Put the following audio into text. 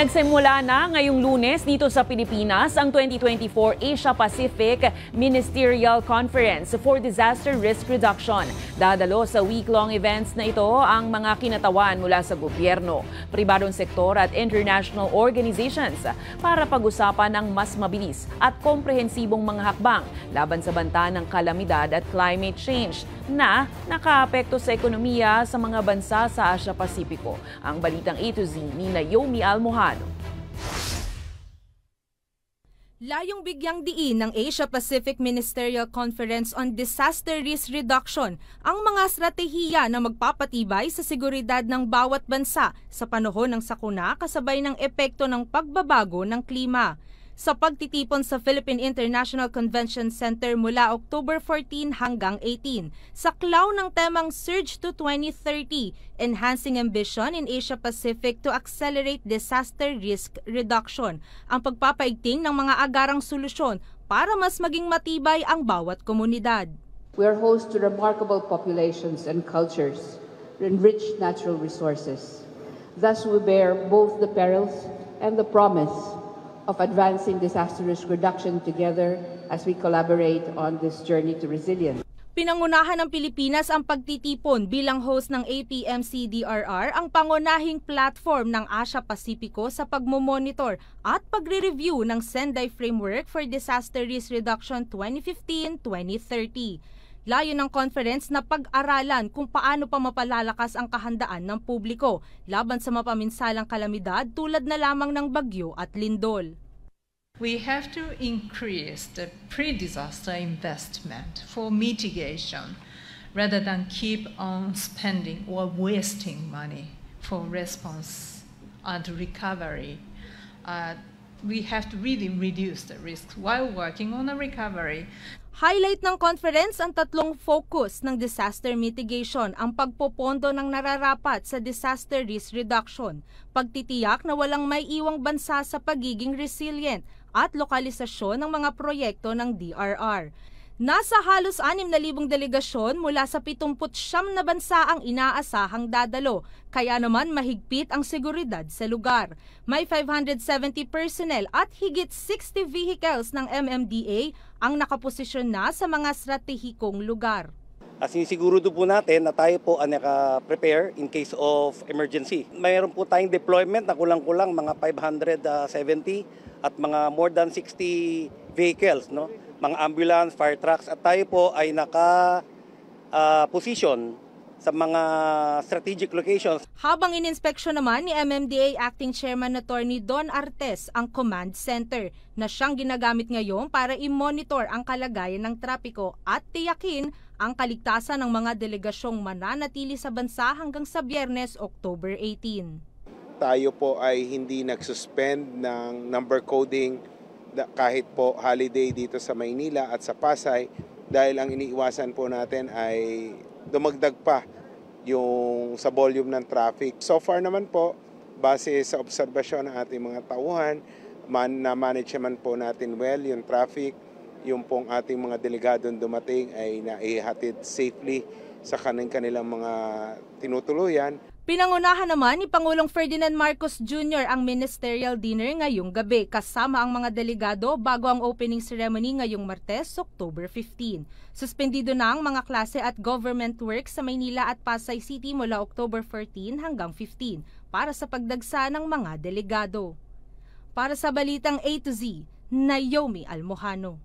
Nagsimula na ngayong lunes dito sa Pilipinas ang 2024 Asia-Pacific Ministerial Conference for Disaster Risk Reduction. Dadalo sa week-long events na ito ang mga kinatawan mula sa gobyerno, pribadong sektor at international organizations para pag-usapan ang mas mabilis at komprehensibong mga hakbang laban sa banta ng kalamidad at climate change na nakaapekto sa ekonomiya sa mga bansa sa asia pacifico Ang balitang A to Z ni Naomi Almohan Mercado. Layong bigyang diin ng Asia-Pacific Ministerial Conference on Disaster Risk Reduction ang mga stratehiya na magpapatibay sa seguridad ng bawat bansa sa panahon ng sakuna kasabay ng epekto ng pagbabago ng klima sa pagtitipon sa Philippine International Convention Center mula October 14 hanggang 18 sa klaw ng temang Surge to 2030, Enhancing Ambition in Asia-Pacific to Accelerate Disaster Risk Reduction, ang pagpapaigting ng mga agarang solusyon para mas maging matibay ang bawat komunidad. We are host to remarkable populations and cultures, enriched natural resources. Thus we bear both the perils and the promise of advancing disaster risk reduction together as we collaborate on this journey to resilience. Pinangunahan ng Pilipinas ang pagtitipon bilang host ng APMCDRR ang pangunahing platform ng Asia Pacifico sa pagmomonitor at pagre-review ng Sendai Framework for Disaster Risk Reduction 2015-2030. Layo ng conference na pag-aralan kung paano pa mapalalakas ang kahandaan ng publiko laban sa mapaminsalang kalamidad tulad na lamang ng bagyo at lindol. We have to increase the pre-disaster investment for mitigation rather than keep on spending or wasting money for response and recovery. Uh, we have to really reduce the risk while working on a recovery. Highlight ng conference ang tatlong focus ng disaster mitigation, ang pagpopondo ng nararapat sa disaster risk reduction, pagtitiyak na walang may iwang bansa sa pagiging resilient, at lokalisasyon ng mga proyekto ng DRR. Nasa halos 6,000 delegasyon mula sa 79 na bansa ang inaasahang dadalo, kaya naman mahigpit ang seguridad sa lugar. May 570 personnel at higit 60 vehicles ng MMDA ang nakaposisyon na sa mga stratehikong lugar. As sinisigurado po natin na tayo po ang naka-prepare in case of emergency. Mayroon po tayong deployment na kulang-kulang mga 570 at mga more than 60 vehicles. No? mga ambulance, fire trucks at tayo po ay naka uh, position sa mga strategic locations. Habang ininspeksyon naman ni MMDA Acting Chairman Attorney Don Artes ang command center na siyang ginagamit ngayon para i-monitor ang kalagayan ng trapiko at tiyakin ang kaligtasan ng mga delegasyong mananatili sa bansa hanggang sa Biyernes, October 18. Tayo po ay hindi nagsuspend ng number coding kahit po holiday dito sa Maynila at sa Pasay dahil ang iniiwasan po natin ay dumagdag pa yung sa volume ng traffic. So far naman po, base sa obserbasyon ng ating mga tauhan, man, na-manage man po natin well yung traffic, yung pong ating mga delegadong dumating ay naihatid safely sa kanin kanilang mga tinutuluyan Pinangunahan naman ni Pangulong Ferdinand Marcos Jr. ang ministerial dinner ngayong gabi kasama ang mga delegado bago ang opening ceremony ngayong Martes, October 15. Suspendido na ang mga klase at government work sa Maynila at Pasay City mula October 14 hanggang 15 para sa pagdagsa ng mga delegado. Para sa balitang A to Z, Naomi Almohano.